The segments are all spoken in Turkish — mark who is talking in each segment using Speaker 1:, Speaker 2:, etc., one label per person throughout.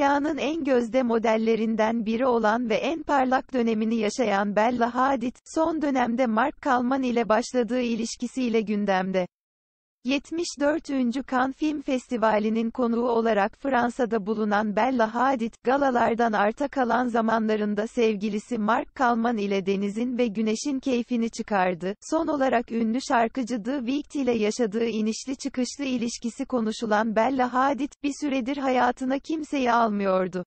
Speaker 1: Dünyanın en gözde modellerinden biri olan ve en parlak dönemini yaşayan Bella Hadid, son dönemde Mark Kalman ile başladığı ilişkisiyle gündemde. 74. Cannes Film Festivali'nin konuğu olarak Fransa'da bulunan Bella Hadid, galalardan arta kalan zamanlarında sevgilisi Mark Kalman ile denizin ve güneşin keyfini çıkardı. Son olarak ünlü şarkıcı The Weeknd ile yaşadığı inişli çıkışlı ilişkisi konuşulan Bella Hadid, bir süredir hayatına kimseyi almıyordu.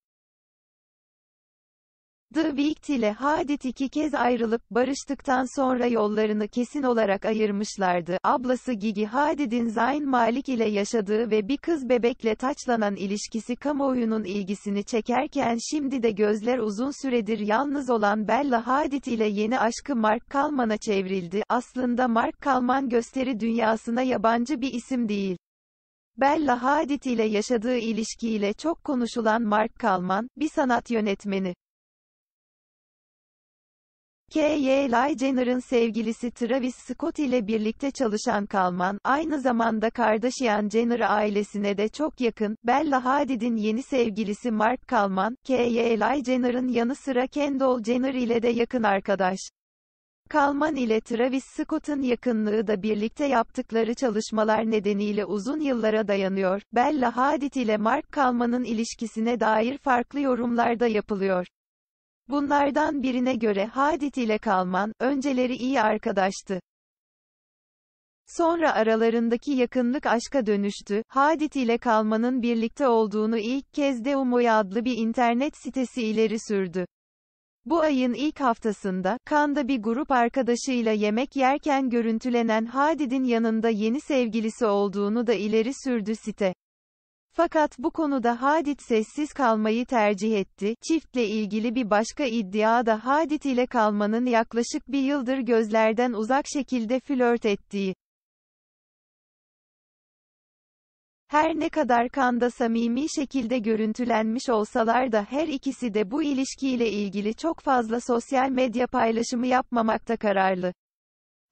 Speaker 1: The Wicked ile Hadid iki kez ayrılıp barıştıktan sonra yollarını kesin olarak ayırmışlardı. Ablası Gigi Hadid'in Zayn Malik ile yaşadığı ve bir kız bebekle taçlanan ilişkisi kamuoyunun ilgisini çekerken şimdi de gözler uzun süredir yalnız olan Bella Hadid ile yeni aşkı Mark Kalman'a çevrildi. Aslında Mark Kalman gösteri dünyasına yabancı bir isim değil. Bella Hadid ile yaşadığı ilişkiyle çok konuşulan Mark Kalman, bir sanat yönetmeni. K.Y. Jenner'ın sevgilisi Travis Scott ile birlikte çalışan Kalman, aynı zamanda Kardashian Jenner ailesine de çok yakın, Bella Hadid'in yeni sevgilisi Mark Kalman, K.Y. Jenner'ın yanı sıra Kendall Jenner ile de yakın arkadaş. Kalman ile Travis Scott'ın yakınlığı da birlikte yaptıkları çalışmalar nedeniyle uzun yıllara dayanıyor. Bella Hadid ile Mark Kalman'ın ilişkisine dair farklı yorumlar da yapılıyor. Bunlardan birine göre Hadit ile Kalman, önceleri iyi arkadaştı. Sonra aralarındaki yakınlık aşka dönüştü. Hadit ile Kalman'ın birlikte olduğunu ilk kez de Umoya adlı bir internet sitesi ileri sürdü. Bu ayın ilk haftasında, Kanda bir grup arkadaşıyla yemek yerken görüntülenen Hadid'in yanında yeni sevgilisi olduğunu da ileri sürdü site. Fakat bu konuda hadit sessiz kalmayı tercih etti. Çiftle ilgili bir başka iddia da hadit ile kalmanın yaklaşık bir yıldır gözlerden uzak şekilde flört ettiği. Her ne kadar kanda samimi şekilde görüntülenmiş olsalar da her ikisi de bu ilişkiyle ilgili çok fazla sosyal medya paylaşımı yapmamakta kararlı.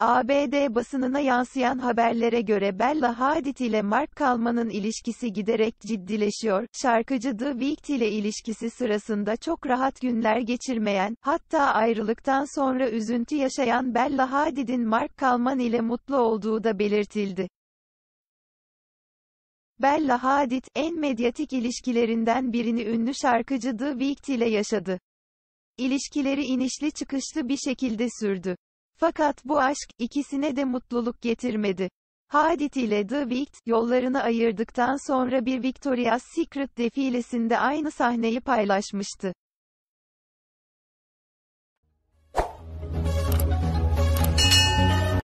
Speaker 1: ABD basınına yansıyan haberlere göre Bella Hadid ile Mark Kalman'ın ilişkisi giderek ciddileşiyor. Şarkıcı The Weeknd ile ilişkisi sırasında çok rahat günler geçirmeyen, hatta ayrılıktan sonra üzüntü yaşayan Bella Hadid'in Mark Kalman ile mutlu olduğu da belirtildi. Bella Hadid, en medyatik ilişkilerinden birini ünlü şarkıcı The Weeknd ile yaşadı. İlişkileri inişli çıkışlı bir şekilde sürdü. Fakat bu aşk, ikisine de mutluluk getirmedi. Hadit ile The Wicked, yollarını ayırdıktan sonra bir Victoria's Secret defilesinde aynı sahneyi paylaşmıştı.